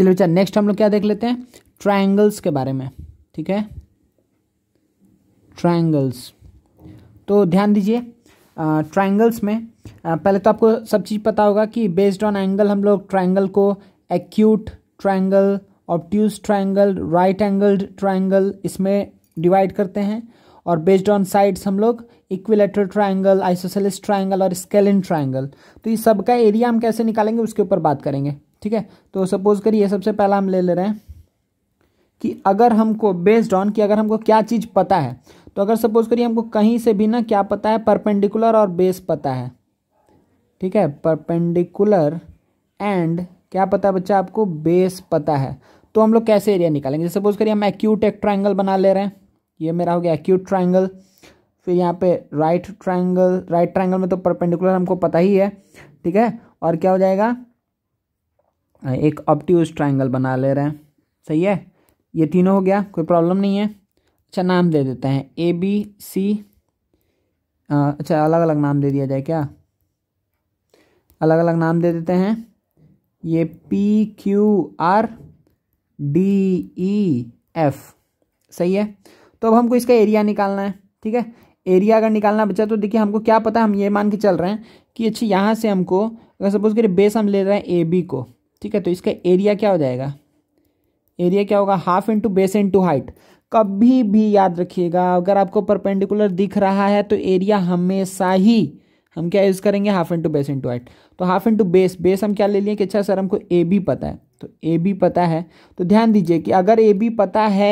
चलिए बच्चा नेक्स्ट हम लोग क्या देख लेते हैं ट्राइंगल्स के बारे में ठीक है ट्राइंगल्स तो ध्यान दीजिए ट्राइंगल्स में आ, पहले तो आपको सब चीज़ पता होगा कि बेस्ड ऑन एंगल हम लोग ट्राइंगल को acute triangle obtuse triangle right angled triangle इसमें डिवाइड करते हैं और बेस्ड ऑन साइड्स हम लोग इक्विलेटर ट्राइंगल आइसोसेलिस ट्राइंगल और स्केलिन ट्राइंगल तो ये सब का एरिया हम कैसे निकालेंगे उसके ऊपर बात करेंगे ठीक है तो सपोज करिए सबसे पहला हम ले ले रहे हैं कि अगर हमको बेस्ड ऑन कि अगर हमको क्या चीज़ पता है तो अगर सपोज करिए हमको कहीं से भी ना क्या पता है परपेंडिकुलर और बेस पता है ठीक है परपेंडिकुलर एंड क्या पता है बच्चा आपको बेस पता है तो हम लोग कैसे एरिया निकालेंगे जैसे सपोज करिए हम एक्यूट एक ट्राइंगल बना ले रहे हैं ये मेरा हो गया एक्यूट ट्राइंगल फिर यहाँ पे राइट ट्राइंगल राइट ट्राइंगल में तो परपेंडिकुलर हमको पता ही है ठीक है और क्या हो जाएगा एक ऑप्टिक्स ट्राइंगल बना ले रहे हैं सही है ये तीनों हो गया कोई प्रॉब्लम नहीं है अच्छा नाम दे देते हैं ए बी सी अच्छा अलग अलग नाम दे दिया जाए क्या अलग अलग नाम दे देते हैं ये P Q R D E F सही है तो अब हमको इसका एरिया निकालना है ठीक है एरिया अगर निकालना बचा तो देखिए हमको क्या पता हम ये मान के चल रहे हैं कि अच्छी यहाँ से हमको अगर सपोज करिए बेस हम ले रहे हैं ए बी को ठीक है तो इसका एरिया क्या हो जाएगा एरिया क्या होगा half into base into height कभी भी याद रखिएगा अगर आपको परपेंडिकुलर दिख रहा है तो एरिया हमेशा ही हम क्या यूज़ करेंगे half into base into height तो हाफ इंटू बेस बेस हम क्या ले लिए कि अच्छा सर हमको ए बी पता है तो ए बी पता है तो ध्यान दीजिए कि अगर ए बी पता है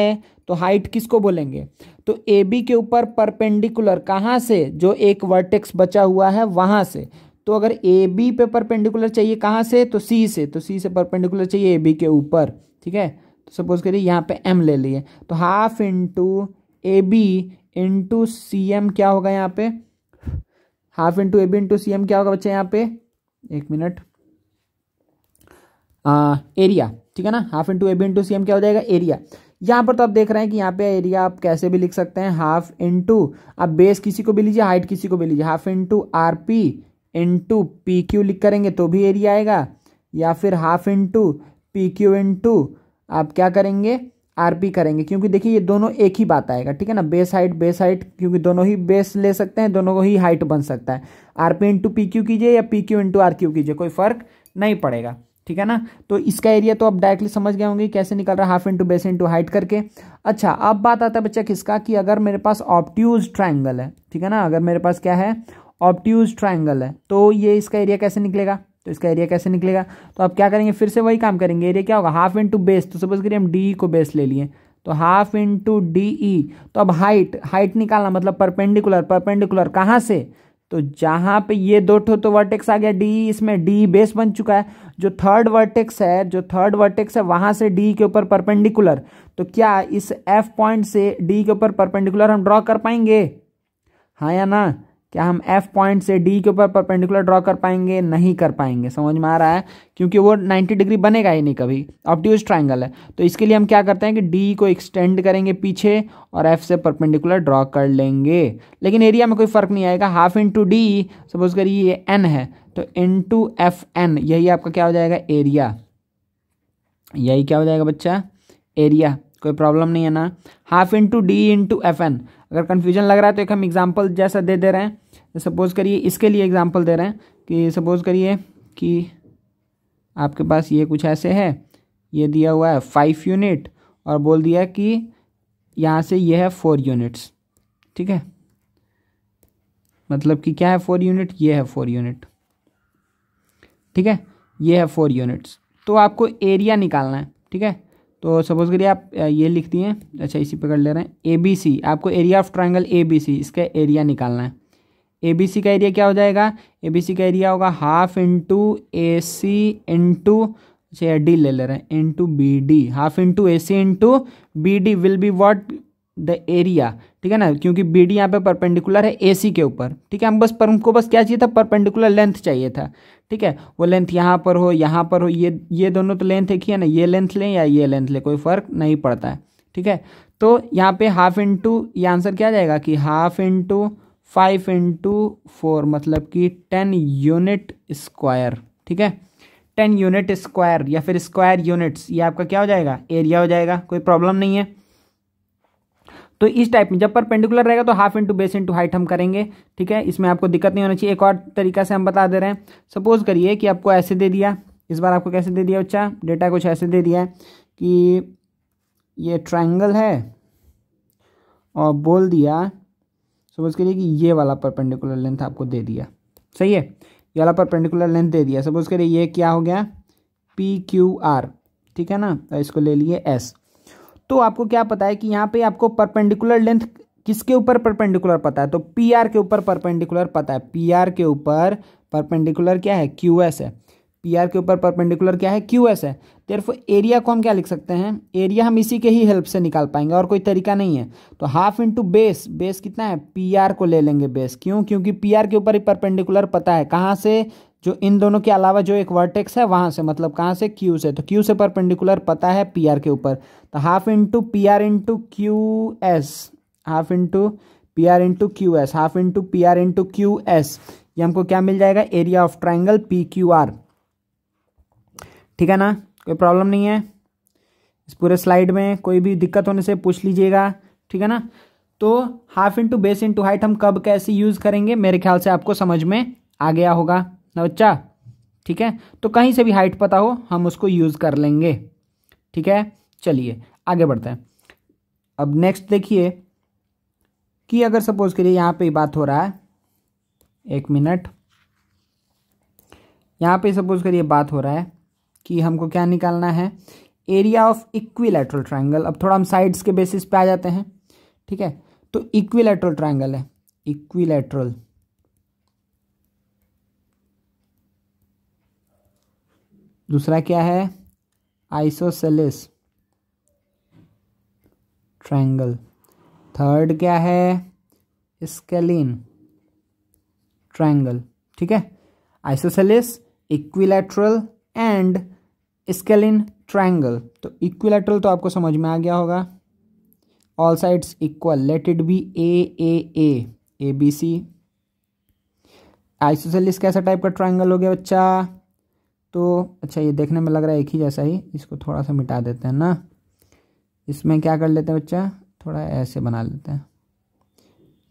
तो हाइट किसको बोलेंगे तो ए बी के ऊपर परपेंडिकुलर कहाँ से जो एक वर्टेक्स बचा हुआ है वहाँ से तो अगर ए बी पे परपेंडिकुलर चाहिए कहाँ से तो सी से तो सी से परपेंडिकुलर चाहिए ए बी के ऊपर ठीक है तो सपोज करिए यहाँ पे एम ले लिए तो half into A B into C M क्या होगा यहाँ पे half into A B into C M क्या होगा बच्चे यहाँ पे एक मिनट एरिया ठीक है ना half into A B into C M क्या हो जाएगा एरिया यहाँ पर तो आप देख रहे हैं कि यहाँ पे एरिया आप कैसे भी लिख सकते हैं हाफ इंटू आप बेस किसी को भी लीजिए हाइट किसी को भी लीजिए half into R P into P Q लिख करेंगे तो भी एरिया आएगा या फिर half into P Q into आप क्या करेंगे आर पी करेंगे क्योंकि देखिए ये दोनों एक ही बात आएगा ठीक है ना बेस हाइट बेस हाइट क्योंकि दोनों ही बेस ले सकते हैं दोनों को ही हाइट बन सकता है R P into P Q कीजिए या P Q into R Q कीजिए कोई फर्क नहीं पड़ेगा ठीक है ना तो इसका एरिया तो आप डायरेक्टली समझ गए होंगे कैसे निकल रहा है half into base into height करके अच्छा अब बात आता है बच्चा किसका कि अगर मेरे पास ऑप्ट्यूज ट्राइंगल है ठीक है ना अगर मेरे पास क्या है ऑप्ट्यूज ट्राइंगल है तो ये इसका एरिया कैसे निकलेगा तो इसका एरिया कैसे निकलेगा तो आप क्या करेंगे फिर से वही काम करेंगे एरिया क्या होगा हाफ इंटू बेस तो सपोज करिए हम डी e को बेस ले लिए तो हाफ इंटू डी ई तो अब हाइट हाइट निकालना मतलब परपेंडिकुलर परपेंडिकुलर कहाँ से तो जहाँ पे ये दो ठो तो वर्टेक्स आ गया डी e। इसमें डी बेस e बन चुका है जो थर्ड वर्टेक्स है जो थर्ड वर्टेक्स है वहाँ से डी के ऊपर परपेंडिकुलर तो क्या इस एफ पॉइंट से डी के ऊपर परपेंडिकुलर हम ड्रॉ कर पाएंगे हाँ या ना क्या हम F पॉइंट से D के ऊपर परपेंडिकुलर ड्रॉ कर पाएंगे नहीं कर पाएंगे समझ में आ रहा है क्योंकि वो 90 डिग्री बनेगा ही नहीं कभी ऑप्टिज ट्राइंगल है तो इसके लिए हम क्या करते हैं कि D को एक्सटेंड करेंगे पीछे और F से परपेंडिकुलर ड्रॉ कर लेंगे लेकिन एरिया में कोई फर्क नहीं आएगा हाफ इंटू डी सपोज करिए ये एन है तो टू एफ एन यही आपका क्या हो जाएगा एरिया यही क्या हो जाएगा बच्चा एरिया कोई प्रॉब्लम नहीं है ना half into D into F N अगर कन्फ्यूजन लग रहा है तो एक हम एग्जाम्पल जैसा दे दे रहे हैं सपोज़ तो करिए इसके लिए एग्जाम्पल दे रहे हैं कि सपोज़ करिए कि आपके पास ये कुछ ऐसे है ये दिया हुआ है फाइव यूनिट और बोल दिया कि यहाँ से ये है फोर यूनिट्स ठीक है मतलब कि क्या है फोर यूनिट ये है फोर यूनिट ठीक है ये है फोर यूनिट्स तो आपको एरिया निकालना है ठीक है तो सपोज करिए आप ये लिख दिए अच्छा इसी पकड़ ले रहे हैं ए बी सी आपको area of triangle A B C इसका एरिया निकालना है ए बी सी का एरिया क्या हो जाएगा ए बी सी का एरिया होगा half into A C into अच्छा डी ले ले रहे हैं into B D half into A C into B D will be what the area ठीक है ना क्योंकि बी डी यहाँ पे परपेंडिकुलर है ए सी के ऊपर ठीक है हम बस पर हमको बस क्या चाहिए था परपेंडिकुलर लेंथ चाहिए था ठीक है वो लेंथ यहाँ पर हो यहाँ पर हो ये ये दोनों तो लेंथ एक ही है ना ये लेंथ लें या ये लेंथ लें कोई फ़र्क नहीं पड़ता है ठीक है तो यहाँ पे हाफ इंटू ये आंसर क्या जाएगा कि half into five into four मतलब कि टेन यूनिट स्क्वायर ठीक है टेन यूनिट स्क्वायर या फिर स्क्वायर यूनिट्स ये आपका क्या हो जाएगा एरिया हो जाएगा कोई प्रॉब्लम नहीं है तो इस टाइप में जब परपेंडिकुलर रहेगा तो half into base into height हम करेंगे ठीक है इसमें आपको दिक्कत नहीं होना चाहिए एक और तरीका से हम बता दे रहे हैं सपोज करिए कि आपको ऐसे दे दिया इस बार आपको कैसे दे दिया बच्चा डेटा कुछ ऐसे दे दिया कि ये ट्राइंगल है और बोल दिया सपोज करिए कि ये वाला परपेंडिकुलर लेंथ आपको दे दिया सही है ये वाला परपेंडिकुलर लेंथ दे दिया सपोज करिए ये क्या हो गया पी क्यू आर ठीक है ना इसको ले लिए एस तो आपको क्या पता है कि यहाँ पे आपको परपेंडिकुलर लेंथ किसके ऊपर परपेंडिकुलर पता है तो पी आर के ऊपर परपेंडिकुलर पता है पी आर के ऊपर परपेंडिकुलर क्या है क्यू एस है पी आर के ऊपर परपेंडिकुलर क्या है क्यू एस है तेरफ एरिया को हम क्या लिख सकते हैं एरिया हम इसी के ही हेल्प से निकाल पाएंगे और कोई तरीका नहीं है तो हाफ इंटू बेस बेस कितना है पी आर को ले लेंगे बेस क्यों क्योंकि पी आर के ऊपर ही परपेंडिकुलर पता है कहाँ से जो इन दोनों के अलावा जो एक वर्टेक्स है वहां से मतलब कहाँ से क्यू से तो क्यू से परपेंडिकुलर पता है पी आर के ऊपर तो half into P R into Q S half into P R into Q S half into P R into Q S ये हमको क्या मिल जाएगा area of triangle P Q R ठीक है ना कोई प्रॉब्लम नहीं है इस पूरे स्लाइड में कोई भी दिक्कत होने से पूछ लीजिएगा ठीक है ना तो half into base into height हम कब कैसे यूज़ करेंगे मेरे ख्याल से आपको समझ में आ गया होगा ना ठीक है तो कहीं से भी हाइट पता हो हम उसको यूज़ कर लेंगे ठीक है चलिए आगे बढ़ते हैं अब नेक्स्ट देखिए कि अगर सपोज करिए यहाँ पे बात हो रहा है एक मिनट यहाँ पे सपोज करिए बात हो रहा है कि हमको क्या निकालना है एरिया ऑफ इक्विलेटरल ट्राइंगल अब थोड़ा हम साइड्स के बेसिस पे आ जाते हैं ठीक है तो इक्विलेटरल ट्राइंगल है इक्वीलेट्रल दूसरा क्या है आइसोसेलिस ट्रायंगल थर्ड क्या है स्केलिन ट्रायंगल ठीक है isosceles equilateral and scalene triangle तो इक्विलेट्रल तो आपको समझ में आ गया होगा all sides equal let it be A A A B C isosceles कैसा टाइप का ट्रायंगल हो गया बच्चा तो अच्छा ये देखने में लग रहा है एक ही जैसा ही इसको थोड़ा सा मिटा देते हैं ना इसमें क्या कर लेते हैं बच्चा थोड़ा ऐसे बना लेते हैं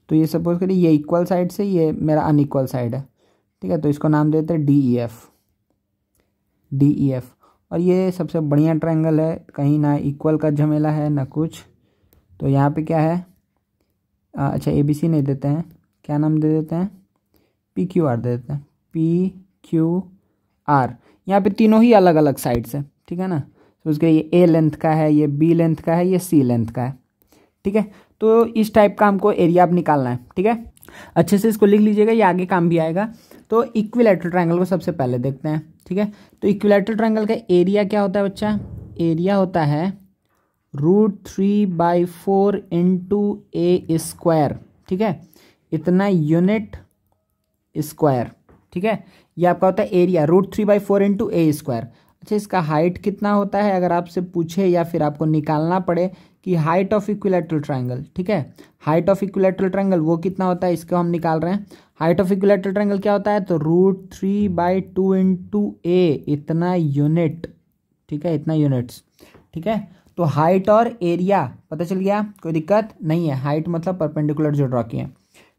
तो ये सपोज करिए ये इक्वल साइड से ये मेरा अनइक्वल साइड है ठीक है तो इसको नाम देते हैं D E F D E F और ये सबसे बढ़िया ट्रायंगल है कहीं ना इक्वल का झमेला है ना कुछ तो यहाँ पे क्या है आ, अच्छा ए बी सी नहीं देते हैं क्या नाम दे देते हैं पी क्यू आर दे देते हैं पी क्यू आर यहाँ पे तीनों ही अलग अलग साइड्स है ठीक है ना तो उसके ये ए लेंथ का है ये बी लेंथ का है ये सी लेंथ का है ठीक है तो इस टाइप का हमको एरिया अब निकालना है ठीक है अच्छे से इसको लिख लीजिएगा ये आगे काम भी आएगा तो इक्विलेटरल ट्रायंगल को सबसे पहले देखते हैं ठीक है तो इक्विलेटरल ट्रायंगल का एरिया क्या होता है बच्चा एरिया होता है root three by four into A square ठीक है इतना यूनिट स्क्वायर ठीक है ये आपका होता है area root three by four into A square अच्छा इसका हाइट कितना होता है अगर आपसे पूछे या फिर आपको निकालना पड़े कि हाइट ऑफ इक्विलेटरल ट्राइंगल ठीक है हाइट ऑफ इक्विलेटरल ट्राइंगल वो कितना होता है इसको हम निकाल रहे हैं हाइट ऑफ इक्विलेटरल ट्राइंगल क्या होता है तो root three by two into A इतना यूनिट ठीक है इतना यूनिट्स ठीक है तो हाइट और एरिया पता चल गया कोई दिक्कत नहीं है हाइट मतलब परपेंडिकुलर जो ड्रॉ किए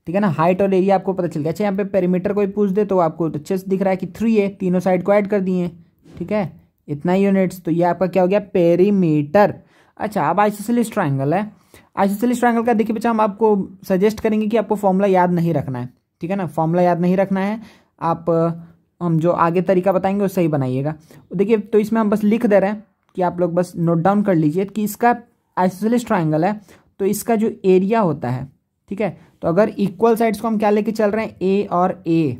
ठीक है ना हाइट और एरिया आपको पता चल गया अच्छा यहाँ पे पेरीमीटर कोई पूछ दे तो आपको तो अच्छे से दिख रहा है कि थ्री है तीनों साइड को ऐड कर दिए ठीक है इतना यूनिट्स तो ये आपका क्या हो गया पेरीमीटर अच्छा अब आइसोसेलिस ट्राइंगल है आइसोसेलिस ट्राइंगल का देखिए बच्चा हम आपको सजेस्ट करेंगे कि आपको फॉर्मूला याद नहीं रखना है ठीक है ना फॉर्मूला याद नहीं रखना है आप हम जो आगे तरीका बताएंगे वो सही बनाइएगा देखिए तो इसमें हम बस लिख दे रहे हैं कि आप लोग बस नोट डाउन कर लीजिए कि इसका आइसोसेलिस ट्राइंगल है तो इसका जो एरिया होता है ठीक है तो अगर इक्वल साइड्स को हम क्या लेके चल रहे हैं ए और ए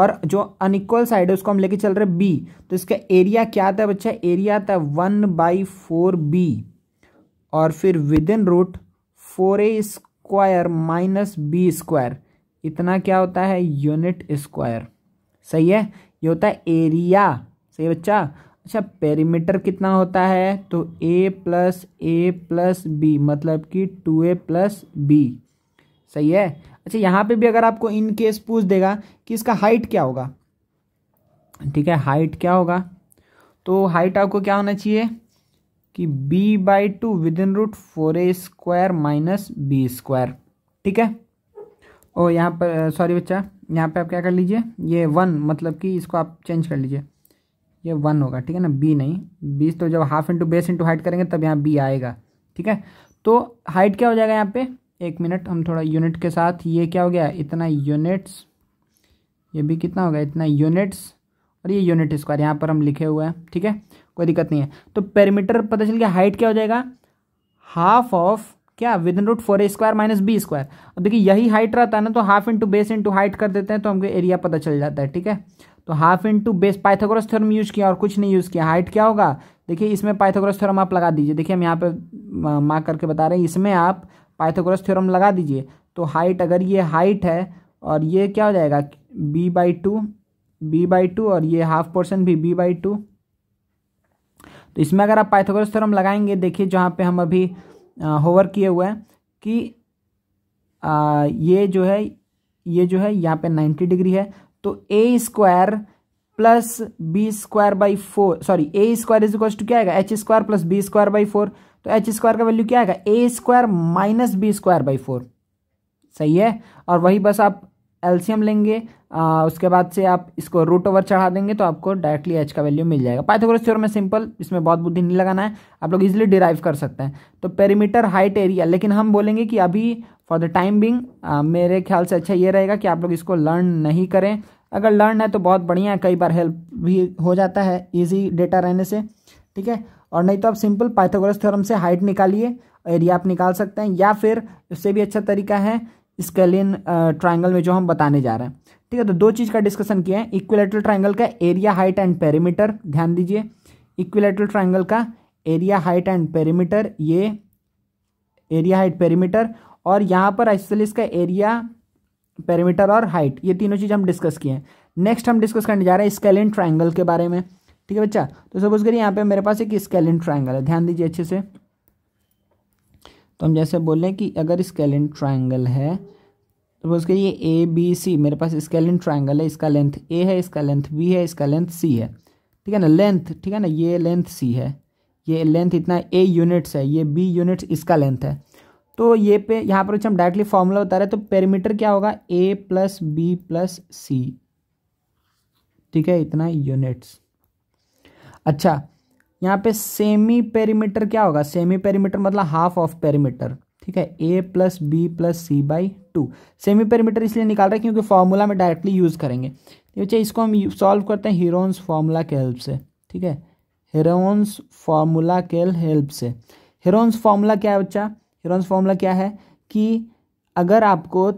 और जो अनइक्वल साइड है उसको हम लेके चल रहे हैं बी तो इसका एरिया क्या था बच्चा एरिया था वन बाई फोर बी और फिर within root four A square minus B square इतना क्या होता है यूनिट स्क्वायर सही है ये होता है एरिया सही है बच्चा अच्छा पेरीमीटर कितना होता है तो A plus A plus B मतलब कि टू ए प्लस बी सही है अच्छा यहाँ पे भी अगर आपको इन केस पूछ देगा कि इसका हाइट क्या होगा ठीक है हाइट क्या होगा तो हाइट आपको क्या होना चाहिए कि b by two within root four A square minus B square ठीक है ओ यहाँ पर सॉरी बच्चा यहाँ पे आप क्या कर लीजिए ये वन मतलब कि इसको आप चेंज कर लीजिए ये वन होगा ठीक है ना बी नहीं बीस तो जब half into base into height करेंगे तब यहाँ बी आएगा ठीक है तो हाइट क्या हो जाएगा यहाँ पे एक मिनट हम थोड़ा यूनिट के साथ ये क्या हो गया इतना यूनिट्स ये भी कितना हो गया इतना यूनिट्स और ये यूनिट स्क्वायर यहाँ पर हम लिखे हुए हैं ठीक है कोई दिक्कत नहीं है तो पेरीमीटर पता चल गया हाइट क्या हो जाएगा हाफ ऑफ क्या within root four A square minus B square अब देखिए यही हाइट रहता है ना तो half into base into height कर देते हैं तो हमको एरिया पता चल जाता है ठीक है तो half into base Pythagoras theorem use किया और कुछ नहीं यूज़ किया हाइट क्या होगा देखिए इसमें पाइथागोरस थ्योरम आप लगा दीजिए देखिए हम यहाँ पे मार्क करके बता रहे हैं इसमें आप पाइथागोरस थ्योरम लगा दीजिए तो हाइट अगर ये हाइट है और ये क्या हो जाएगा B by two B by two और ये हाफ पोर्सन भी बी बाई टू तो इसमें अगर आप पाइथागोरस थ्योरम लगाएंगे देखिए जहाँ पे हम अभी होवर किए हुए हैं कि आ, ये जो है ये जो है यहाँ पे नाइन्टी डिग्री है तो A square plus B square by four sorry A square is equal to क्या आएगा H square plus B square by four तो एच स्क्वायर का वैल्यू क्या आएगा A square minus B square by four सही है और वही बस आप एल्सियम लेंगे आ, उसके बाद से आप इसको रूट ओवर चढ़ा देंगे तो आपको डायरेक्टली एच का वैल्यू मिल जाएगा पाइथागोरस थ्योरम में सिंपल इसमें बहुत बुद्धि नहीं लगाना है आप लोग इजिली डिराइव कर सकते हैं तो पेरीमीटर हाइट एरिया लेकिन हम बोलेंगे कि अभी फॉर द टाइम बिंग मेरे ख्याल से अच्छा ये रहेगा कि आप लोग इसको लर्न नहीं करें अगर लर्न है तो बहुत बढ़िया है कई बार हेल्प भी हो जाता है ईजी डेटा रहने से ठीक है और नहीं तो आप सिंपल पाइथागोरस थ्योरम से हाइट निकालिए एरिया आप निकाल सकते हैं या फिर इससे भी अच्छा तरीका है स्केलिन ट्राइंगल uh, में जो हम बताने जा रहे हैं ठीक है तो दो चीज़ का डिस्कशन किया है इक्विलेटरल ट्राइंगल का एरिया हाइट एंड पेरीमीटर ध्यान दीजिए इक्विलेटरल ट्राइंगल का एरिया हाइट एंड पेरीमीटर ये एरिया हाइट पेरीमीटर और यहाँ पर एक्चुअली इसका एरिया पेरीमीटर और हाइट ये तीनों चीज़ हम डिस्कस किए हैं नेक्स्ट हम डिस्कस करने जा रहे हैं स्केलिन ट्राइंगल के बारे में ठीक है बच्चा तो सपोज करिए यहाँ पे मेरे पास एक स्केलिन ट्राइंगल है ध्यान दीजिए अच्छे से तो हम जैसे बोल रहे हैं कि अगर स्केलिन ट्राइंगल है सपोज करिए ए बी सी मेरे पास स्केलिन ट्राइंगल है इसका लेंथ ए है इसका लेंथ बी है इसका लेंथ सी है ठीक है ना लेंथ ठीक है ना ये लेंथ सी है ये लेंथ इतना ए यूनिट्स है ये बी यूनिट्स इसका लेंथ है तो ये पे यहाँ पर हम डायरेक्टली फॉर्मूला बता रहे हैं तो पेरीमीटर क्या होगा A plus B plus C ठीक है इतना यूनिट्स अच्छा यहाँ पे सेमी पेरीमीटर क्या होगा सेमी पेरीमीटर मतलब हाफ ऑफ पेरीमीटर ठीक है A plus B plus C by two semi perimeter इसलिए निकाल रहे हैं क्योंकि फॉर्मूला में डायरेक्टली यूज़ करेंगे ठीक है इसको हम सॉल्व करते हैं हीरोन्स फार्मूला के हेल्प से ठीक है हीरोन्स फार्मूला के हेल्प से हीरोन्स फार्मूला क्या है बच्चा हीरोन्स फार्मूला क्या है कि अगर आपको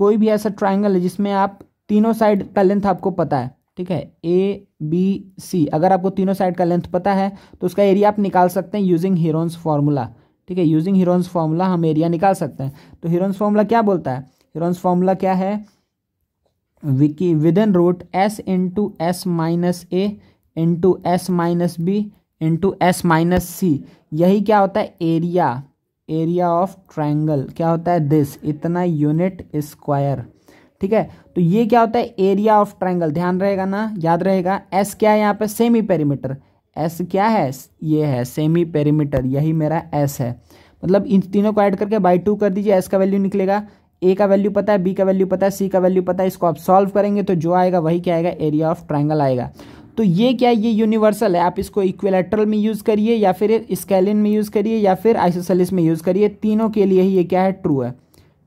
कोई भी ऐसा ट्राइंगल है जिसमें आप तीनों साइड का लेंथ आपको पता है ठीक है ए बी सी अगर आपको तीनों साइड का लेंथ पता है तो उसका एरिया आप निकाल सकते हैं यूजिंग हीरोन्स फार्मूला ठीक है यूजिंग हीरोन्स फार्मूला हम एरिया निकाल सकते हैं तो हीरोन्स फार्मूला क्या बोलता है हीरोन्स फार्मूला क्या है विकी within root S into S minus A into S minus B into S minus C यही क्या होता है एरिया एरिया ऑफ ट्राइंगल क्या होता है दिस इतना यूनिट स्क्वायर ठीक है तो ये क्या होता है एरिया ऑफ ट्राइंगल ध्यान रहेगा ना याद रहेगा एस क्या है यहाँ पे सेमी पेरीमीटर एस क्या है ये है सेमी पेरीमीटर यही मेरा एस है मतलब इन तीनों को ऐड करके बाई टू कर दीजिए एस का वैल्यू निकलेगा ए का वैल्यू पता है बी का वैल्यू पता है सी का वैल्यू पता है इसको आप सॉल्व करेंगे तो जो आएगा वही क्या आएगा एरिया ऑफ ट्राइंगल आएगा तो ये क्या ये यूनिवर्सल है आप इसको इक्विलेटरल में यूज़ करिए या फिर स्केलिन में यूज़ करिए या फिर आइसोसेलिस में यूज़ करिए तीनों के लिए ही ये क्या है ट्रू है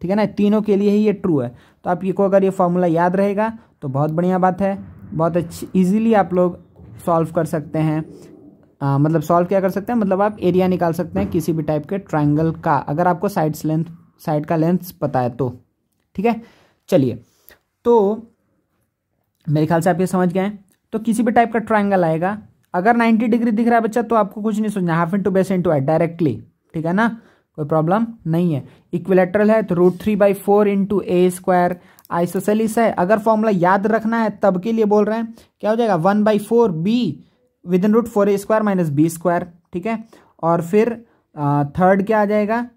ठीक है ना तीनों के लिए ही ये ट्रू है तो आप ये को अगर ये फॉर्मूला याद रहेगा तो बहुत बढ़िया बात है बहुत अच्छी ईजिली आप लोग सॉल्व कर सकते हैं आ, मतलब सॉल्व क्या कर सकते हैं मतलब आप एरिया निकाल सकते हैं किसी भी टाइप के ट्राइंगल का अगर आपको साइड्स लेंथ साइड का लेंथ पता है तो ठीक है चलिए तो मेरे ख्याल से आप ये समझ गए तो किसी भी टाइप का ट्राइंगल आएगा अगर नाइन्टी डिग्री दिख रहा है बच्चा तो आपको कुछ नहीं सोचना half into base into I directly ठीक है ना कोई प्रॉब्लम नहीं है इक्विलेटरल है तो root three by four into A square isosceles है अगर फॉर्मूला याद रखना है तब के लिए बोल रहे हैं क्या हो जाएगा one by four B within root four A square minus B square ठीक है और फिर थर्ड क्या आ जाएगा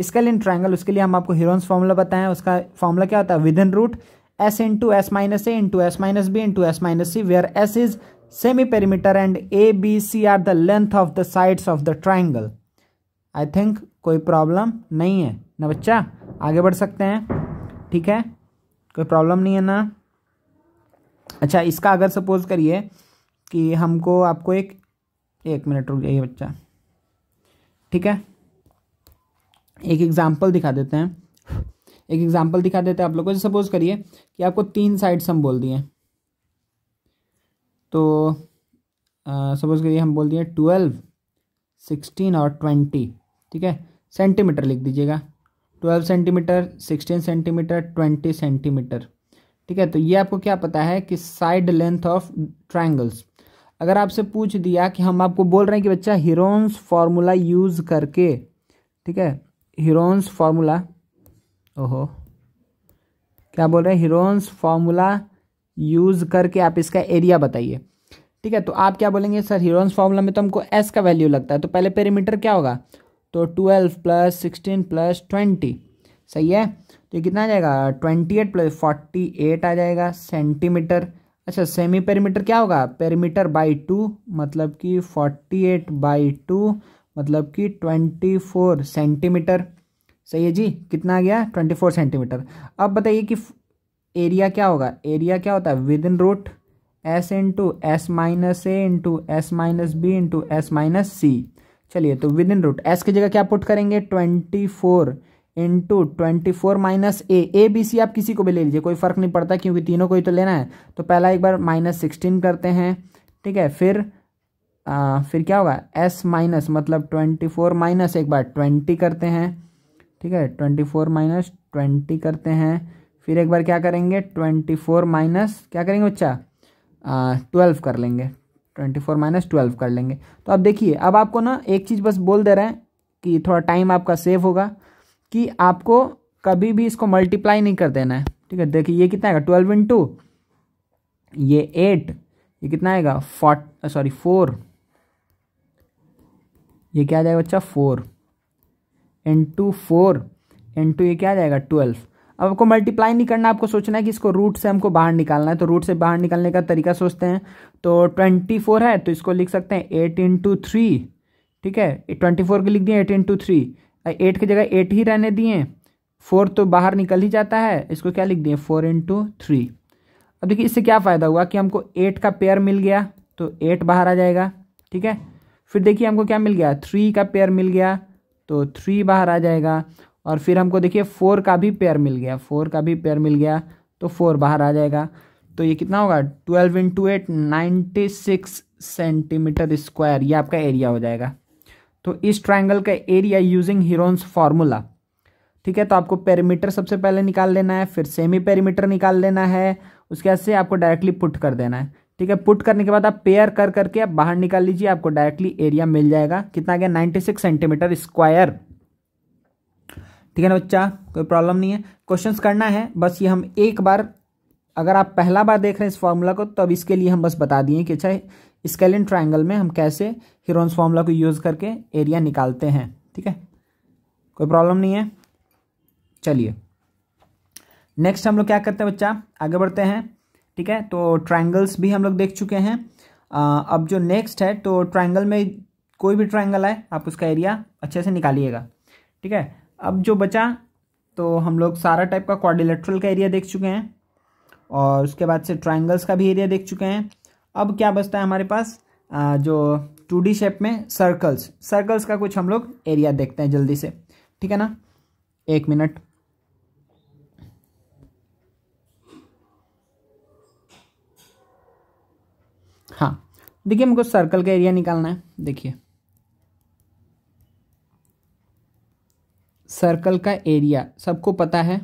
इसका लेन ट्राइंगल उसके लिए हम आपको हीरोन्स फॉर्मूला बताएं उसका फॉर्मूला क्या होता है within root S into S minus A into S minus B into S minus C where S is semi perimeter and A B C are the length of the sides of the triangle I think कोई problem नहीं है ना बच्चा आगे बढ़ सकते हैं ठीक है कोई प्रॉब्लम नहीं है ना अच्छा इसका अगर सपोज करिए कि हमको आपको एक एक मिनट रुक जाइए बच्चा ठीक है एक एग्ज़ाम्पल दिखा देते हैं एक एग्ज़ाम्पल दिखा देते हैं आप लोगों को सपोज करिए कि आपको तीन साइड्स हम बोल दिए तो सपोज करिए हम बोल दिए ट्वेल्व सिक्सटीन और ट्वेंटी ठीक है सेंटीमीटर लिख दीजिएगा twelve centimetre sixteen centimetre twenty centimetre ठीक है तो ये आपको क्या पता है कि साइड लेंथ ऑफ ट्राइंगल्स अगर आपसे पूछ दिया कि हम आपको बोल रहे हैं कि बच्चा हीरोन्स फार्मूला यूज़ करके ठीक है हीरोन्स फार्मूला ओहो क्या बोल रहे हैं हीरोन्स फार्मूला यूज़ करके आप इसका एरिया बताइए ठीक है तो आप क्या बोलेंगे सर हीरोन्स फार्मूला में तो हमको एस का वैल्यू लगता है तो पहले पेरीमीटर क्या होगा तो twelve plus sixteen plus twenty सही है तो ये कितना आ जाएगा twenty eight plus forty eight आ जाएगा सेंटीमीटर अच्छा सेमी पेरीमीटर क्या होगा पेरीमीटर बाई टू मतलब कि फोर्टी एट बाई टू मतलब कि ट्वेंटी फोर सेंटीमीटर सही है जी कितना आ गया ट्वेंटी फोर सेंटीमीटर अब बताइए कि एरिया क्या होगा एरिया क्या होता है within root S into S minus A into S minus B into S minus C चलिए तो विद इन रूट एस की जगह क्या पुट करेंगे twenty four into twenty four minus A A B C आप किसी को भी ले लीजिए कोई फ़र्क नहीं पड़ता क्योंकि तीनों को ही तो लेना है तो पहला एक बार माइनस सिक्सटीन करते हैं ठीक है फिर आ, फिर क्या होगा एस माइनस मतलब ट्वेंटी फोर माइनस एक बार ट्वेंटी करते हैं ठीक है ट्वेंटी फोर माइनस ट्वेंटी करते हैं फिर एक बार क्या करेंगे ट्वेंटी फोर माइनस क्या करेंगे बच्चा ट्वेल्व कर लेंगे ट्वेंटी फोर माइनस ट्वेल्व कर लेंगे तो अब देखिए अब आपको ना एक चीज़ बस बोल दे रहे हैं कि थोड़ा टाइम आपका सेव होगा कि आपको कभी भी इसको मल्टीप्लाई नहीं कर देना है ठीक है देखिए ये कितना आएगा ट्वेल्व इन टू ये एट ये कितना आएगा फोर्ट सॉरी फोर ये क्या आ जाएगा बच्चा four into four into ये क्या आ जाएगा ट्वेल्व अब आपको मल्टीप्लाई नहीं करना आपको सोचना है कि इसको रूट से हमको बाहर निकालना है तो रूट से बाहर निकालने का तरीका सोचते हैं तो ट्वेंटी फोर है तो इसको लिख सकते हैं एट इंटू थ्री ठीक है ट्वेंटी फोर के लिख दिए एट इंटू थ्री एट की जगह एट ही रहने दिए फोर तो बाहर निकल ही जाता है इसको क्या लिख दिए फोर इंटू थ्री अब देखिए इससे क्या फ़ायदा हुआ कि हमको एट का पेयर मिल गया तो एट बाहर आ जाएगा ठीक है फिर देखिए हमको क्या मिल गया थ्री का पेयर मिल गया तो थ्री बाहर आ जाएगा और फिर हमको देखिए फोर का भी पेयर मिल गया फोर का भी पेयर मिल गया तो फोर बाहर आ जाएगा तो ये कितना होगा twelve into eight ninety six centimetre square ये आपका एरिया हो जाएगा तो इस ट्राइंगल का एरिया यूजिंग हीरोन्स फार्मूला ठीक है तो आपको पेरीमीटर सबसे पहले निकाल लेना है फिर सेमी पेरीमीटर निकाल लेना है उसके बाद से आपको डायरेक्टली पुट कर देना है ठीक है पुट करने के बाद आप पेयर कर करके आप बाहर निकाल लीजिए आपको डायरेक्टली एरिया मिल जाएगा कितना गया नाइन्टी सिक्स सेंटीमीटर स्क्वायर ठीक है ना बच्चा कोई प्रॉब्लम नहीं है क्वेश्चन करना है बस ये हम एक बार अगर आप पहला बार देख रहे हैं इस फॉर्मूला को तो अब इसके लिए हम बस बता दिए कि अच्छा स्केलिन ट्राइंगल में हम कैसे हिरोन्स फॉर्मूला को यूज़ करके एरिया निकालते हैं ठीक है कोई प्रॉब्लम नहीं है चलिए नेक्स्ट हम लोग क्या करते हैं बच्चा आगे बढ़ते हैं ठीक है तो ट्राइंगल्स भी हम लोग देख चुके हैं आ, अब जो नेक्स्ट है तो ट्राइंगल में कोई भी ट्राइंगल है आप उसका एरिया अच्छे से निकालिएगा ठीक है अब जो बचा तो हम लोग सारा टाइप का क्वारिलेट्रल का एरिया देख चुके हैं और उसके बाद से ट्राइंगल्स का भी एरिया देख चुके हैं अब क्या बचता है हमारे पास आ, जो टू डी शेप में सर्कल्स सर्कल्स का कुछ हम लोग एरिया देखते हैं जल्दी से ठीक है ना एक मिनट हाँ देखिए हमको सर्कल का एरिया निकालना है देखिए सर्कल का एरिया सबको पता है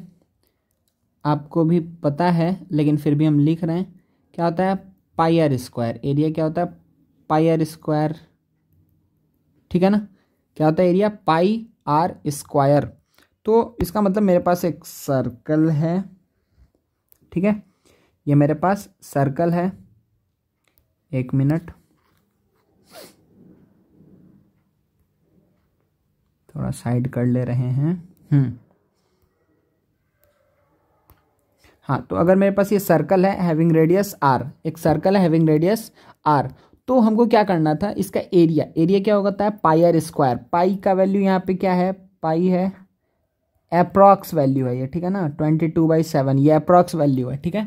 आपको भी पता है लेकिन फिर भी हम लिख रहे हैं क्या होता है पाई आर स्क्वायर एरिया क्या होता है पाई आर स्क्वायर ठीक है ना क्या होता है एरिया पाई आर स्क्वायर तो इसका मतलब मेरे पास एक सर्कल है ठीक है ये मेरे पास सर्कल है एक मिनट थोड़ा साइड कर ले रहे हैं हम्म। हाँ तो अगर मेरे पास ये सर्कल है हैविंग रेडियस आर एक सर्कल है हैविंग रेडियस आर तो हमको क्या करना था इसका एरिया एरिया क्या होता है पाई आर स्क्वायर पाई का वैल्यू यहाँ पे क्या है पाई है अप्रॉक्स वैल्यू है ये ठीक है ना ट्वेंटी टू बाई सेवन ये अप्रॉक्स वैल्यू है ठीक है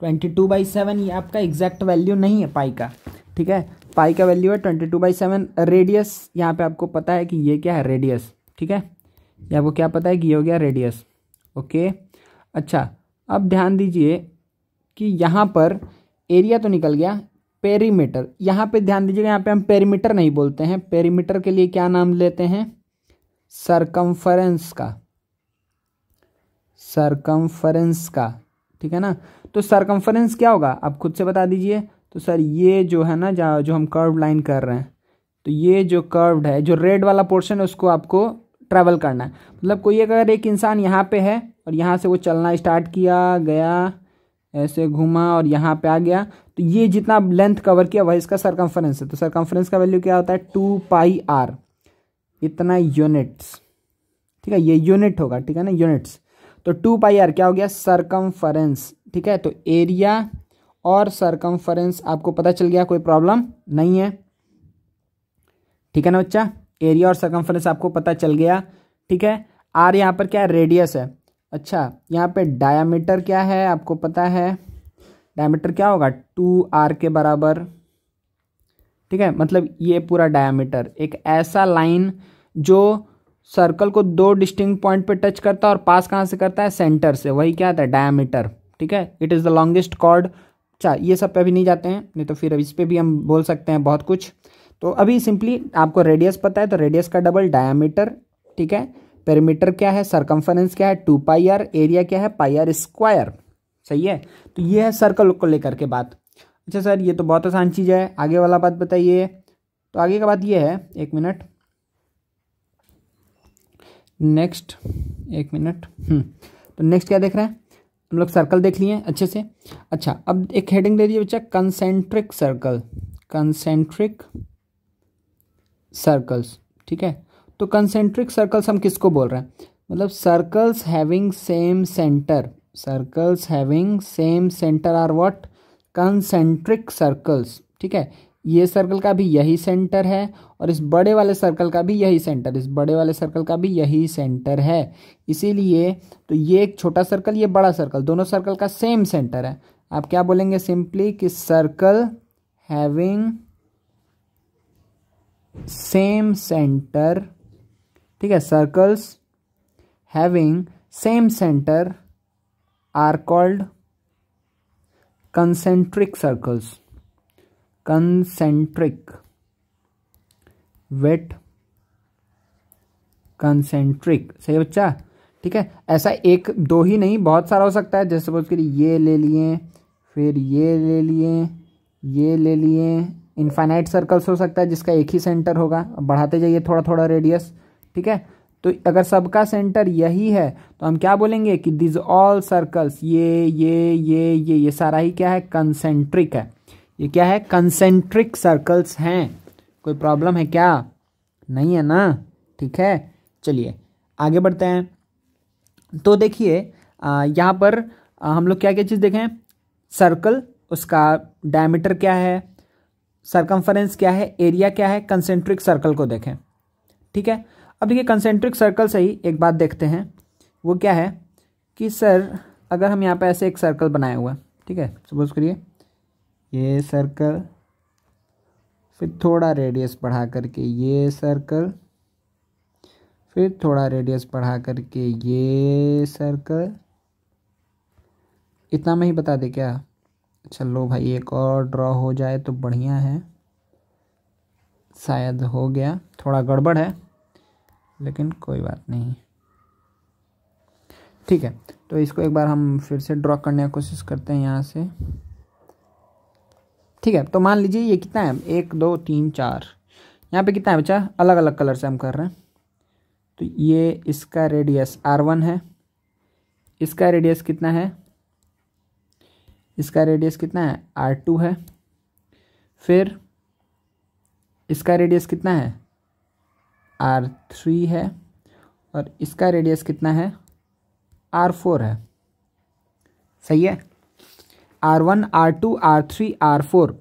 ट्वेंटी टू बाई सेवन ये आपका एग्जैक्ट वैल्यू नहीं है पाई का ठीक है पाई का वैल्यू है twenty two by seven radius यहाँ पे आपको पता है कि ये क्या है रेडियस ठीक है ये आपको क्या पता है कि ये हो गया रेडियस ओके अच्छा अब ध्यान दीजिए कि यहाँ पर एरिया तो निकल गया पेरीमीटर यहाँ पे ध्यान दीजिएगा यहाँ पे हम पेरीमीटर नहीं बोलते हैं पेरीमीटर के लिए क्या नाम लेते हैं सरकमफरेंस का सरकमफरेंस का ठीक है ना तो सरकमफरेंस क्या होगा आप खुद से बता दीजिए तो सर ये जो है ना जहाँ जो हम कर्व लाइन कर रहे हैं तो ये जो कर्व्ड है जो रेड वाला पोर्शन है उसको आपको ट्रैवल करना है मतलब कोई अगर एक इंसान यहाँ पे है और यहाँ से वो चलना स्टार्ट किया गया ऐसे घूमा और यहाँ पे आ गया तो ये जितना लेंथ कवर किया वही इसका सरकमफ्रेंस है तो सरकमफ्रेंस का वैल्यू क्या होता है टू पाई आर इतना यूनिट्स ठीक है ये यूनिट होगा ठीक है ना यूनिट्स तो टू पाई आर क्या हो गया सरकमफ्रेंस ठीक है तो एरिया और सरकमफ्रेंस आपको पता चल गया कोई प्रॉब्लम नहीं है ठीक है ना बच्चा एरिया और सरकमफ्रेंस आपको पता चल गया ठीक है आर यहाँ पर क्या है रेडियस है अच्छा यहाँ पे डायामीटर क्या है आपको पता है डायामीटर क्या होगा टू आर के बराबर ठीक है मतलब ये पूरा डायामीटर एक ऐसा लाइन जो सर्कल को दो डिस्टिंग पॉइंट पे टच करता है और पास कहाँ से करता है सेंटर से वही क्या आता है डायामीटर ठीक है it is the longest chord अच्छा ये सब पे अभी नहीं जाते हैं नहीं तो फिर इस पर भी हम बोल सकते हैं बहुत कुछ तो अभी सिंपली आपको रेडियस पता है तो रेडियस का डबल डायामीटर ठीक है पेरीमीटर क्या है सरकमफरेंस क्या है टू पाई आर एरिया क्या है पाई आर स्क्वायर सही है तो ये है सर्कल को लेकर के बात अच्छा सर ये तो बहुत आसान चीज़ है आगे वाला बात बताइए तो आगे का बात ये है एक मिनट नेक्स्ट एक मिनट हम्म, तो नेक्स्ट क्या देख रहे हैं हम लोग सर्कल देख लिए अच्छे से अच्छा अब एक हेडिंग दे दिए बच्चा कंसेंट्रिक सर्कल कंसेंट्रिक सर्कल्स ठीक है तो कंसेंट्रिक सर्कल्स हम किसको बोल रहे हैं मतलब circles having same centre circles having same centre are what concentric circles ठीक है ये सर्कल का भी यही सेंटर है और इस बड़े वाले सर्कल का भी यही सेंटर इस बड़े वाले सर्कल का भी यही सेंटर है इसीलिए तो ये एक छोटा सर्कल ये बड़ा सर्कल दोनों सर्कल का सेम सेंटर है आप क्या बोलेंगे सिंपली कि सर्कल हैविंग सेम सेंटर ठीक है circles having same centre are called concentric circles concentric wait concentric सही बच्चा ठीक है ऐसा एक दो ही नहीं बहुत सारा हो सकता है जैसे सपोज के लिए ये ले लिए फिर ये ले लिए ये ले लिए इनफाइनाइट सर्कल्स हो सकता है जिसका एक ही सेंटर होगा बढ़ाते जाइए थोड़ा थोड़ा रेडियस ठीक है तो अगर सबका सेंटर यही है तो हम क्या बोलेंगे कि दिज ऑल सर्कल्स ये ये ये ये ये सारा ही क्या है कंसेंट्रिक है ये क्या है कंसेंट्रिक सर्कल्स हैं कोई प्रॉब्लम है क्या नहीं है ना ठीक है चलिए आगे बढ़ते हैं तो देखिए यहाँ पर आ, हम लोग क्या क्या चीज़ देखें सर्कल उसका डायमीटर क्या है सरकमफ्रेंस क्या है एरिया क्या है कंसेंट्रिक सर्कल को देखें ठीक है अब देखिए कंसेंट्रिक सर्कल से ही एक बात देखते हैं वो क्या है कि सर अगर हम यहाँ पर ऐसे एक सर्कल बनाया हुआ है ठीक है सपोज करिए ये सर्कल फिर थोड़ा रेडियस बढ़ा करके ये सर्कल फिर थोड़ा रेडियस बढ़ा करके ये सर्कल इतना में ही बता दे क्या चलो भाई एक और ड्रॉ हो जाए तो बढ़िया है शायद हो गया थोड़ा गड़बड़ है लेकिन कोई बात नहीं ठीक है तो इसको एक बार हम फिर से ड्रॉ करने की कोशिश करते हैं यहाँ से ठीक है तो मान लीजिए ये कितना है एक दो तीन चार यहाँ पे कितना है बच्चा अलग अलग कलर से हम कर रहे हैं तो ये इसका रेडियस आर वन है इसका रेडियस कितना है इसका रेडियस कितना है आर टू है फिर इसका रेडियस कितना है आर थ्री है और इसका रेडियस कितना है आर फोर है सही है R one are two are three are four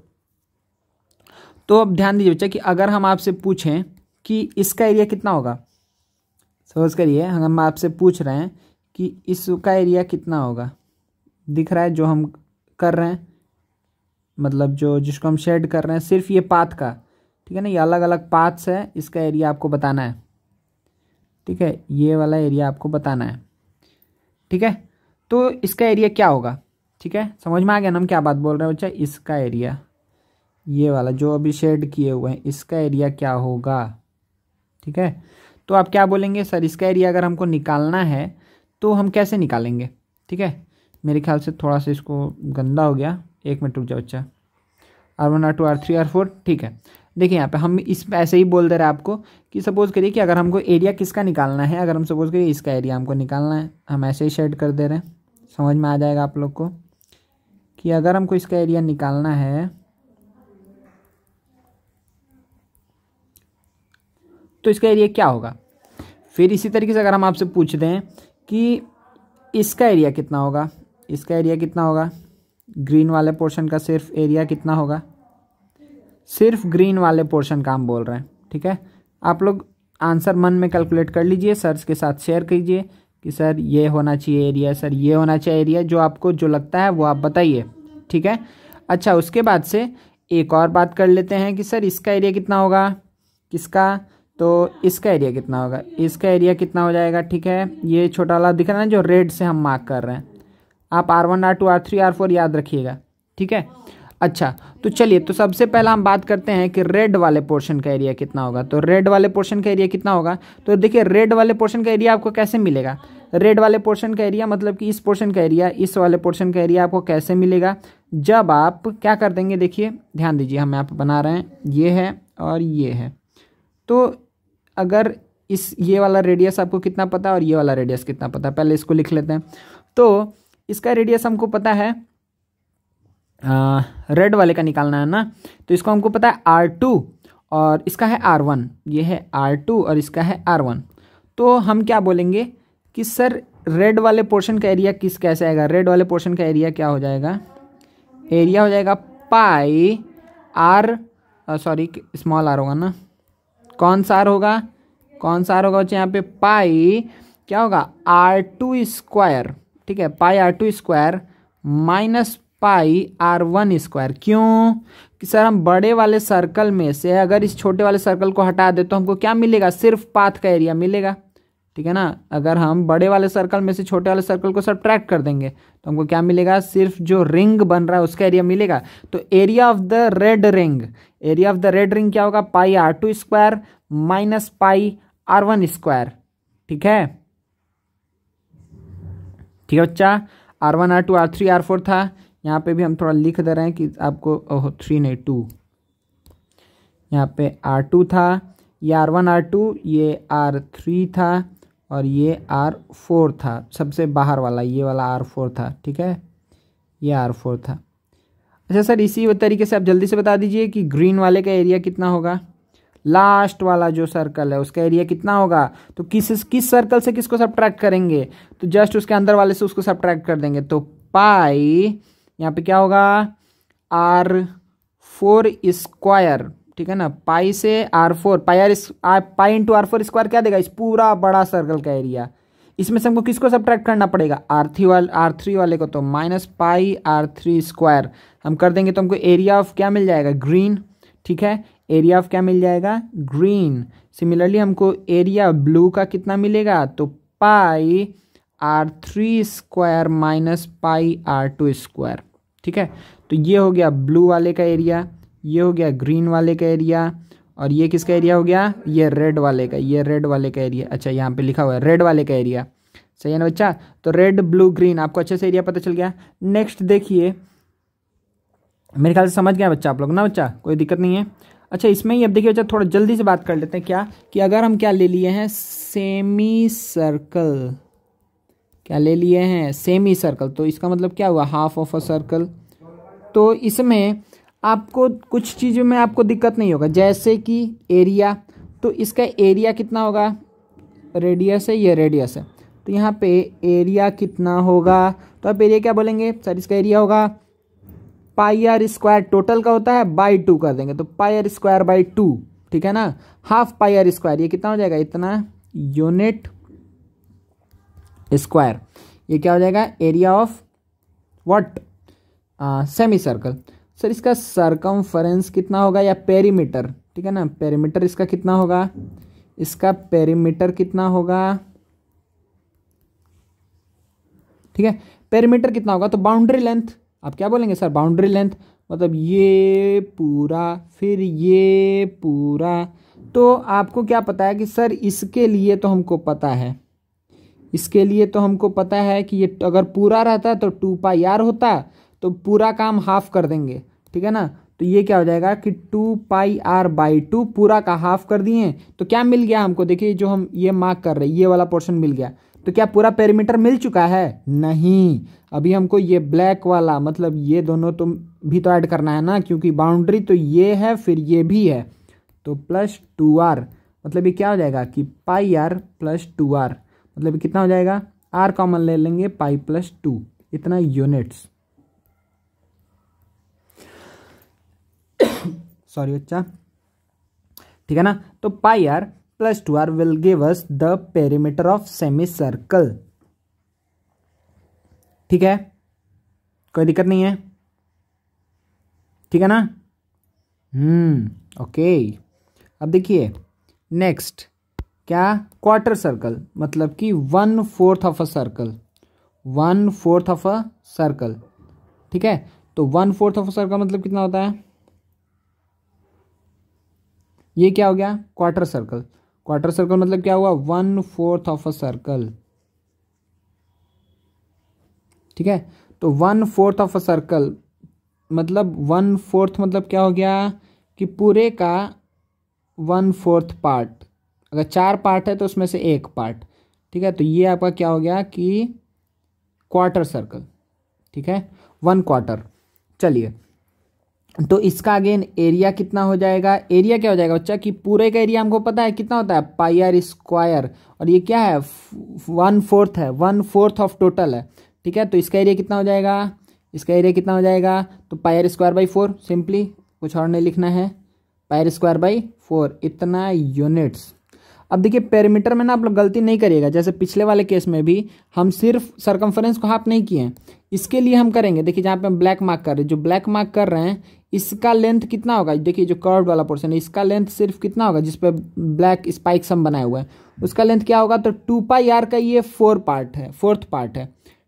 तो अब ध्यान दीजिए बच्चा कि अगर हम आपसे पूछें कि इसका एरिया कितना होगा सोच करिए हम आपसे पूछ रहे हैं कि इसका एरिया कितना होगा दिख रहा है जो हम कर रहे हैं मतलब जो जिसको हम शेड कर रहे हैं सिर्फ ये पाथ का ठीक है ना ये अलग अलग पाथ्स है इसका एरिया आपको बताना है ठीक है ये वाला एरिया आपको बताना है ठीक है तो इसका एरिया क्या होगा ठीक है समझ में आ गया ना हम क्या बात बोल रहे हैं बच्चा इसका एरिया ये वाला जो अभी शेड किए हुए हैं इसका एरिया क्या होगा ठीक है तो आप क्या बोलेंगे सर इसका एरिया अगर हमको निकालना है तो हम कैसे निकालेंगे ठीक है मेरे ख्याल से थोड़ा सा इसको गंदा हो गया एक मिनट रुक जाओ बच्चा are one are two are three are four ठीक है देखिए यहाँ पे हम इस ऐसे ही बोल दे रहे हैं आपको कि सपोज़ करिए कि अगर हमको एरिया किसका निकालना है अगर हम सपोज़ करिए इसका एरिया हमको निकालना है हम ऐसे ही शेड कर दे रहे हैं समझ में आ जाएगा आप लोग को कि अगर हमको इसका एरिया निकालना है तो इसका एरिया क्या होगा फिर इसी तरीके से अगर हम आपसे पूछ दें कि इसका एरिया कितना होगा इसका एरिया कितना होगा ग्रीन वाले पोर्शन का सिर्फ एरिया कितना होगा सिर्फ ग्रीन वाले पोर्शन का हम बोल रहे हैं ठीक है आप लोग आंसर मन में कैलकुलेट कर लीजिए सर के साथ शेयर कीजिए कि सर ये होना चाहिए एरिया सर ये होना चाहिए एरिया जो आपको जो लगता है वो आप बताइए ठीक है अच्छा उसके बाद से एक और बात कर लेते हैं कि सर इसका एरिया कितना होगा किसका तो इसका एरिया कितना होगा इसका एरिया कितना हो जाएगा ठीक है ये छोटा वाला दिख रहा है जो रेड से हम मार्क कर रहे हैं आप r one are two are three are four याद रखिएगा ठीक है अच्छा तो चलिए तो सबसे पहला हम बात करते हैं कि रेड वाले पोर्शन का एरिया कितना होगा तो रेड वाले पोर्शन का एरिया कितना होगा तो देखिए रेड वाले पोर्शन का एरिया आपको कैसे मिलेगा रेड वाले पोर्शन का एरिया मतलब कि इस पोर्शन का एरिया इस वाले पोर्शन का एरिया आपको कैसे मिलेगा जब आप क्या कर देंगे देखिए ध्यान दीजिए हम यहाँ पर बना रहे हैं ये है और ये है तो अगर इस ये वाला रेडियस आपको कितना पता है और ये वाला रेडियस कितना पता पहले इसको लिख लेते हैं तो इसका रेडियस हमको पता है रेड वाले का निकालना है ना तो इसको हमको पता है आर टू और इसका है आर वन ये है आर टू और इसका है आर वन तो हम क्या बोलेंगे कि सर रेड वाले पोर्शन का एरिया किस कैसे आएगा रेड वाले पोर्शन का एरिया क्या हो जाएगा एरिया हो जाएगा pi r sorry small r होगा ना कौन सा आर होगा कौन सा आर होगा बच्चे यहाँ पे पाई क्या होगा आर टू स्क्वायर ठीक है pi r two square minus pi r one square क्यों कि सर हम बड़े वाले सर्कल में से अगर इस छोटे वाले सर्कल को हटा दे तो हमको क्या मिलेगा सिर्फ पाथ का एरिया मिलेगा ठीक है ना अगर हम बड़े वाले सर्कल में से छोटे वाले सर्कल को सब कर देंगे तो हमको क्या मिलेगा सिर्फ जो रिंग बन रहा है उसका एरिया मिलेगा तो area of the red ring area of the red ring क्या होगा pi r two square minus pi r one square ठीक है ठीक है बच्चा are one are two are three are four था यहाँ पे भी हम थोड़ा लिख दे रहे हैं कि आपको ओह थ्री नहीं टू यहाँ पे आर टू था ये आर वन आर टू ये आर थ्री था और ये आर फोर था सबसे बाहर वाला ये वाला आर फोर था ठीक है ये आर फोर था अच्छा सर इसी तरीके से आप जल्दी से बता दीजिए कि ग्रीन वाले का एरिया कितना होगा लास्ट वाला जो सर्कल है उसका एरिया कितना होगा तो किस किस सर्कल से किसको सब्ट्रैक्ट करेंगे तो जस्ट उसके अंदर वाले से उसको सब्ट्रैक्ट कर देंगे तो पाई यहाँ पे क्या होगा आर फोर स्क्वायर ठीक है ना पाई से r four pi r pi into r four square क्या देगा इस पूरा बड़ा सर्कल का एरिया इसमें से हमको किसको सब्ट्रैक्ट करना पड़ेगा आर थ्री वाले आर थ्री वाले को तो minus pi r three square हम कर देंगे तो हमको एरिया ऑफ क्या मिल जाएगा ग्रीन ठीक है एरिया ऑफ क्या मिल जाएगा ग्रीन सिमिलरली हमको एरिया ब्लू का कितना मिलेगा तो pi r three square minus pi r two square ठीक है तो ये हो गया ब्लू वाले का एरिया ये हो गया ग्रीन वाले का एरिया और ये किसका एरिया हो गया ये रेड वाले का ये रेड वाले का एरिया अच्छा यहाँ पे लिखा हुआ है रेड वाले का एरिया सही है ना बच्चा तो रेड ब्लू ग्रीन आपको अच्छे से एरिया पता चल गया नेक्स्ट देखिए मेरे ख्याल से समझ गया बच्चा आप लोग ना बच्चा कोई दिक्कत नहीं है अच्छा इसमें ही अब देखिए बच्चा थोड़ा जल्दी से बात कर लेते हैं क्या कि अगर हम क्या ले लिए हैं सेमी सर्कल क्या ले लिए हैं सेमी सर्कल तो इसका मतलब क्या हुआ हाफ ऑफ अ सर्कल तो इसमें आपको कुछ चीज़ों में आपको दिक्कत नहीं होगा जैसे कि एरिया तो इसका एरिया कितना होगा रेडियस है या रेडियस है तो यहाँ पे एरिया कितना होगा तो आप एरिया क्या बोलेंगे सर इसका एरिया होगा पाई आर स्क्वायर टोटल का होता है बाई टू कर देंगे तो pi r square by two ठीक है ना हाफ पाई आर स्क्वायर ये कितना हो जाएगा इतना यूनिट स्क्वायर ये क्या हो जाएगा area of what semi circle sir इसका सरकमफ्रेंस कितना होगा या पेरीमीटर ठीक है ना पेरीमीटर इसका कितना होगा इसका पेरीमीटर कितना होगा ठीक है पेरीमीटर कितना होगा तो बाउंड्री लेंथ आप क्या बोलेंगे सर बाउंड्री लेंथ मतलब ये पूरा फिर ये पूरा तो आपको क्या पता है कि सर इसके लिए तो हमको पता है इसके लिए तो हमको पता है कि ये अगर पूरा रहता तो टू पाई आर होता तो पूरा काम हाफ कर देंगे ठीक है ना तो ये क्या हो जाएगा कि two pi r by two पूरा का हाफ कर दिए तो क्या मिल गया हमको देखिए जो हम ये मार्क कर रहे हैं ये वाला पोर्शन मिल गया तो क्या पूरा पेरीमीटर मिल चुका है नहीं अभी हमको ये ब्लैक वाला मतलब ये दोनों तो भी तो ऐड करना है ना क्योंकि बाउंड्री तो ये है फिर ये भी है तो प्लस टू आर मतलब ये क्या हो जाएगा कि pi r plus two r मतलब कितना हो जाएगा आर कॉमन ले लेंगे पाई प्लस टू इतना यूनिट्स सॉरी बच्चा ठीक है ना तो pi r plus two r will give us the perimeter of semi circle ठीक है कोई दिक्कत नहीं है ठीक है ना हम्म ओके अब देखिए नेक्स्ट क्या क्वार्टर सर्कल मतलब कि one fourth of a circle one fourth of a circle ठीक है तो one fourth of a circle मतलब कितना होता है ये क्या हो गया क्वार्टर सर्कल क्वार्टर सर्कल मतलब क्या हुआ one fourth of a circle ठीक है तो one fourth of a circle मतलब वन फोर्थ मतलब क्या हो गया कि पूरे का वन फोर्थ पार्ट अगर चार पार्ट है तो उसमें से एक पार्ट ठीक है तो ये आपका क्या हो गया कि क्वार्टर सर्कल ठीक है वन क्वार्टर चलिए तो इसका अगेन एरिया कितना हो जाएगा एरिया क्या हो जाएगा बच्चा कि पूरे का एरिया हमको पता है कितना होता है पाईआर स्क्वायर और ये क्या है वन फोर्थ है वन फोर्थ ऑफ टोटल है ठीक है तो इसका एरिया कितना हो जाएगा इसका एरिया कितना हो जाएगा तो pi r square by four simply कुछ और नहीं लिखना है पाईआर स्क्वायर बाई फोर इतना यूनिट्स अब देखिए पेरीमीटर में ना आप लोग गलती नहीं करिएगा जैसे पिछले वाले केस में भी हम सिर्फ सरकमफ्रेंस को हाफ नहीं किए हैं इसके लिए हम करेंगे देखिए जहाँ पे हम ब्लैक मार्क कर रहे हैं जो ब्लैक मार्क कर रहे हैं इसका लेंथ कितना होगा देखिए जो कर्व वाला पोर्सन है इसका लेंथ सिर्फ कितना होगा जिसपे ब्लैक स्पाइक सम बनाया हुआ है उसका लेंथ क्या होगा तो टू पाई आर का ये फोर पार्ट है फोर्थ पार्ट है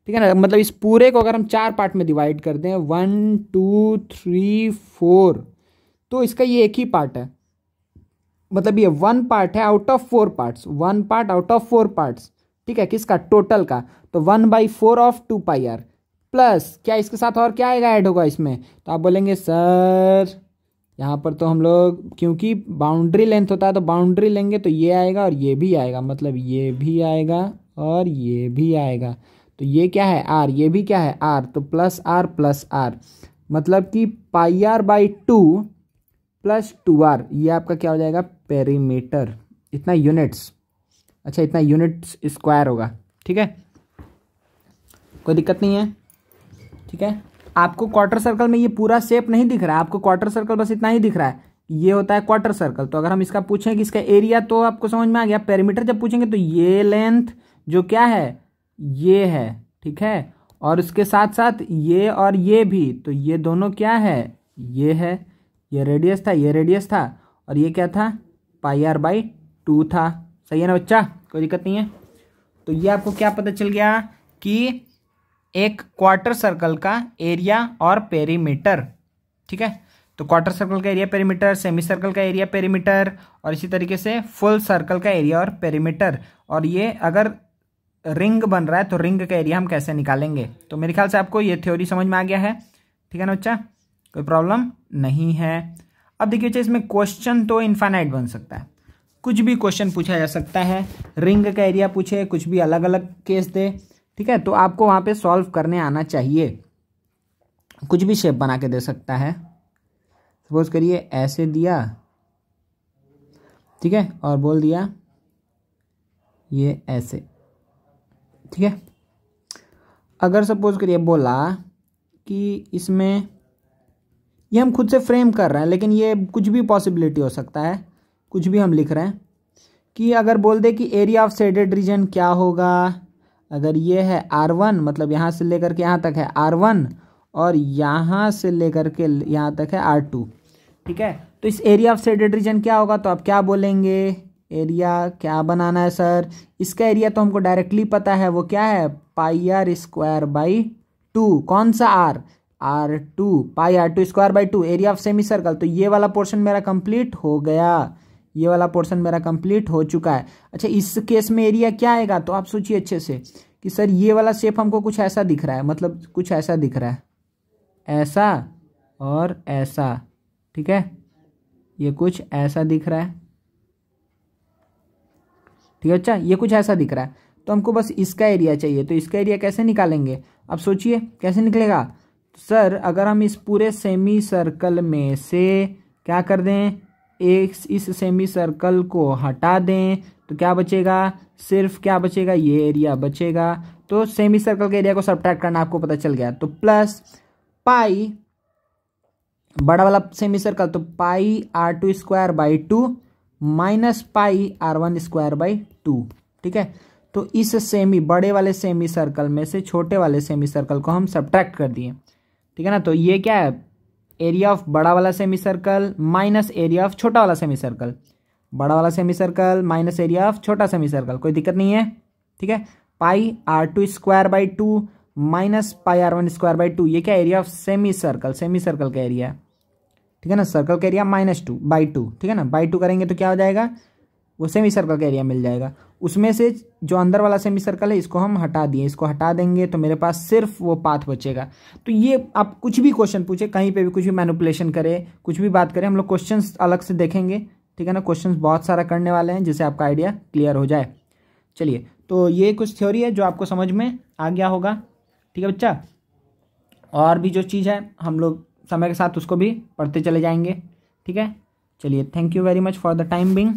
ठीक है ना मतलब इस पूरे को अगर हम चार पार्ट में डिवाइड कर दें वन टू थ्री फोर तो इसका ये एक ही पार्ट है मतलब ये वन पार्ट है out of four parts one part out of four parts ठीक है किसका टोटल का तो one by four of two pi r plus क्या इसके साथ और क्या आएगा ऐड होगा इसमें तो आप बोलेंगे सर यहाँ पर तो हम लोग क्योंकि बाउंड्री लेंथ होता है तो बाउंड्री लेंगे तो ये आएगा और ये भी आएगा मतलब ये भी आएगा और ये भी आएगा तो ये क्या है आर ये भी क्या है आर तो प्लस आर प्लस आर मतलब कि pi r by two plus two r ये आपका क्या हो जाएगा पेरीमीटर इतना यूनिट्स अच्छा इतना यूनिट्स स्क्वायर होगा ठीक है कोई दिक्कत नहीं है ठीक है आपको क्वार्टर सर्कल में ये पूरा शेप नहीं दिख रहा है आपको क्वार्टर सर्कल बस इतना ही दिख रहा है ये होता है क्वार्टर सर्कल तो अगर हम इसका पूछें कि इसका एरिया तो आपको समझ में आ गया पेरीमीटर जब पूछेंगे तो ये लेंथ जो क्या है ये है ठीक है और उसके साथ साथ ये और ये भी तो ये दोनों क्या है ये है ये रेडियस था ये रेडियस था और ये क्या था पाई आर बाई टू था सही है ना बच्चा कोई दिक्कत नहीं है तो ये आपको क्या पता चल गया कि एक क्वार्टर सर्कल का एरिया और पेरीमीटर ठीक है तो क्वार्टर सर्कल का एरिया पेरीमीटर सेमी सर्कल का एरिया पेरीमीटर और इसी तरीके से फुल सर्कल का एरिया और पेरीमीटर और ये अगर रिंग बन रहा है तो रिंग का एरिया हम कैसे निकालेंगे तो मेरे ख्याल से आपको ये थ्योरी समझ में आ गया है ठीक है ना बच्चा कोई प्रॉब्लम नहीं है अब देखिए बच्चे अच्छा, इसमें क्वेश्चन तो इन्फाइनाइट बन सकता है कुछ भी क्वेश्चन पूछा जा सकता है रिंग का एरिया पूछे कुछ भी अलग अलग केस दे ठीक है तो आपको वहाँ पे सॉल्व करने आना चाहिए कुछ भी शेप बना के दे सकता है सपोज करिए ऐसे दिया ठीक है और बोल दिया ये ऐसे ठीक है अगर सपोज करिए बोला कि इसमें ये हम खुद से फ्रेम कर रहे हैं लेकिन ये कुछ भी पॉसिबिलिटी हो सकता है कुछ भी हम लिख रहे हैं कि अगर बोल दे कि एरिया ऑफ सेडेड रीजन क्या होगा अगर ये है आर वन मतलब यहाँ से लेकर के यहाँ तक है आर वन और यहाँ से लेकर के यहाँ तक है आर टू ठीक है तो इस एरिया ऑफ सेडेड रीजन क्या होगा तो आप क्या बोलेंगे एरिया क्या बनाना है सर इसका एरिया तो हमको डायरेक्टली पता है वो क्या है pi r square by two कौन सा r r two pi r two square by two area of semi circle तो ये वाला पोर्शन मेरा कंप्लीट हो गया ये वाला पोर्शन मेरा कंप्लीट हो चुका है अच्छा इस केस में एरिया क्या आएगा तो आप सोचिए अच्छे से कि सर ये वाला शेप हमको कुछ ऐसा दिख रहा है मतलब कुछ ऐसा दिख रहा है ऐसा और ऐसा ठीक है ये कुछ ऐसा दिख रहा है ठीक है अच्छा ये कुछ ऐसा दिख रहा है तो हमको बस इसका एरिया चाहिए तो इसका एरिया कैसे निकालेंगे अब सोचिए कैसे निकलेगा सर अगर हम इस पूरे सेमी सर्कल में से क्या कर दें एक इस सेमी सर्कल को हटा दें तो क्या बचेगा सिर्फ क्या बचेगा ये एरिया बचेगा तो सेमी सर्कल के एरिया को सब्ट्रैक्ट करना आपको पता चल गया तो प्लस पाई बड़ा वाला सेमी सर्कल तो pi r two square by two minus pi r one square by two ठीक है तो इस सेमी बड़े वाले सेमी सर्कल में से छोटे वाले सेमी सर्कल को हम सब्ट्रैक्ट कर दिए ठीक है ना तो ये क्या है एरिया ऑफ बड़ा वाला semi circle minus area of छोटा वाला सेमी सर्कल बड़ा वाला semi circle minus area of छोटा सेमी सर्कल कोई दिक्कत नहीं है ठीक है pi r two square by two minus pi r one square by two ये क्या area of semi circle semi circle का एरिया ठीक है ना सर्कल का area minus two by two ठीक है ना बाई टू करेंगे तो क्या हो जाएगा वो सेमी सर्कल का एरिया मिल जाएगा उसमें से जो अंदर वाला सेमी सर्कल है इसको हम हटा दिए इसको हटा देंगे तो मेरे पास सिर्फ वो पाथ बचेगा तो ये आप कुछ भी क्वेश्चन पूछे कहीं पे भी कुछ भी मैनुपुलेशन करें कुछ भी बात करें हम लोग क्वेश्चन अलग से देखेंगे ठीक है ना क्वेश्चन बहुत सारा करने वाले हैं जिससे आपका आइडिया क्लियर हो जाए चलिए तो ये कुछ थ्योरी है जो आपको समझ में आ गया होगा ठीक है बच्चा और भी जो चीज़ है हम लोग समय के साथ उसको भी पढ़ते चले जाएंगे ठीक है चलिए thank you very much for the time Bing